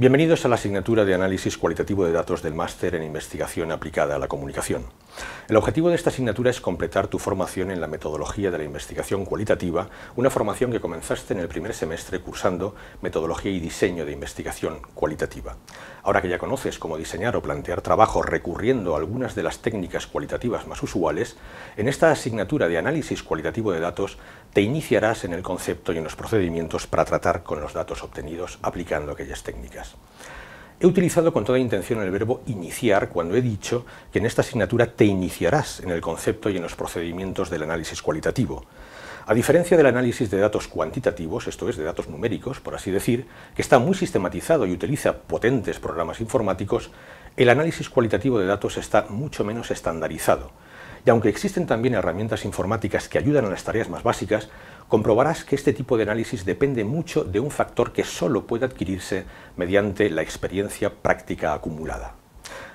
Bienvenidos a la asignatura de Análisis Cualitativo de Datos del Máster en Investigación Aplicada a la Comunicación. El objetivo de esta asignatura es completar tu formación en la metodología de la investigación cualitativa, una formación que comenzaste en el primer semestre cursando Metodología y Diseño de Investigación Cualitativa. Ahora que ya conoces cómo diseñar o plantear trabajo recurriendo a algunas de las técnicas cualitativas más usuales, en esta asignatura de Análisis Cualitativo de Datos te iniciarás en el concepto y en los procedimientos para tratar con los datos obtenidos aplicando aquellas técnicas. He utilizado con toda intención el verbo iniciar cuando he dicho que en esta asignatura te iniciarás en el concepto y en los procedimientos del análisis cualitativo. A diferencia del análisis de datos cuantitativos, esto es, de datos numéricos, por así decir, que está muy sistematizado y utiliza potentes programas informáticos, el análisis cualitativo de datos está mucho menos estandarizado. Y aunque existen también herramientas informáticas que ayudan a las tareas más básicas, comprobarás que este tipo de análisis depende mucho de un factor que solo puede adquirirse mediante la experiencia práctica acumulada.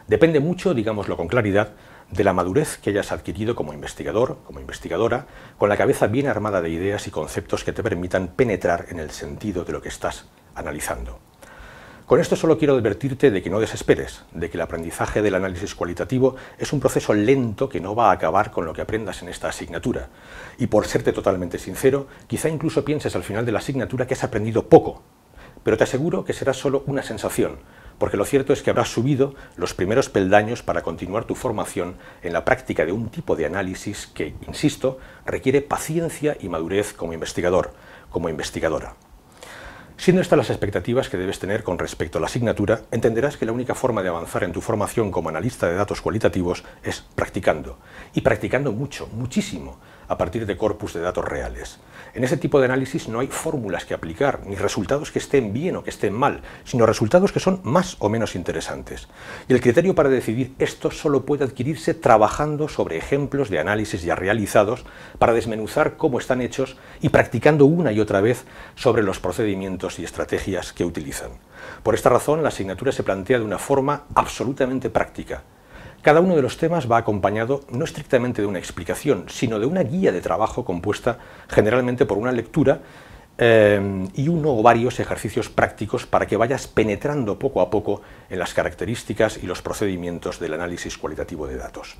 Depende mucho, digámoslo con claridad, de la madurez que hayas adquirido como investigador, como investigadora, con la cabeza bien armada de ideas y conceptos que te permitan penetrar en el sentido de lo que estás analizando. Con esto solo quiero advertirte de que no desesperes, de que el aprendizaje del análisis cualitativo es un proceso lento que no va a acabar con lo que aprendas en esta asignatura. Y por serte totalmente sincero, quizá incluso pienses al final de la asignatura que has aprendido poco. Pero te aseguro que será solo una sensación, porque lo cierto es que habrás subido los primeros peldaños para continuar tu formación en la práctica de un tipo de análisis que, insisto, requiere paciencia y madurez como investigador, como investigadora. Siendo estas las expectativas que debes tener con respecto a la asignatura, entenderás que la única forma de avanzar en tu formación como analista de datos cualitativos es practicando. Y practicando mucho, muchísimo a partir de corpus de datos reales. En ese tipo de análisis no hay fórmulas que aplicar, ni resultados que estén bien o que estén mal, sino resultados que son más o menos interesantes. Y el criterio para decidir esto solo puede adquirirse trabajando sobre ejemplos de análisis ya realizados para desmenuzar cómo están hechos y practicando una y otra vez sobre los procedimientos y estrategias que utilizan. Por esta razón, la asignatura se plantea de una forma absolutamente práctica cada uno de los temas va acompañado no estrictamente de una explicación, sino de una guía de trabajo compuesta generalmente por una lectura eh, y uno o varios ejercicios prácticos para que vayas penetrando poco a poco en las características y los procedimientos del análisis cualitativo de datos.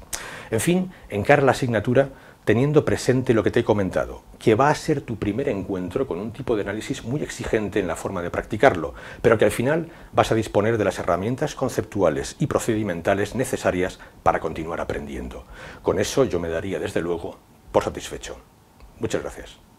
En fin, en la asignatura, teniendo presente lo que te he comentado, que va a ser tu primer encuentro con un tipo de análisis muy exigente en la forma de practicarlo, pero que al final vas a disponer de las herramientas conceptuales y procedimentales necesarias para continuar aprendiendo. Con eso yo me daría, desde luego, por satisfecho. Muchas gracias.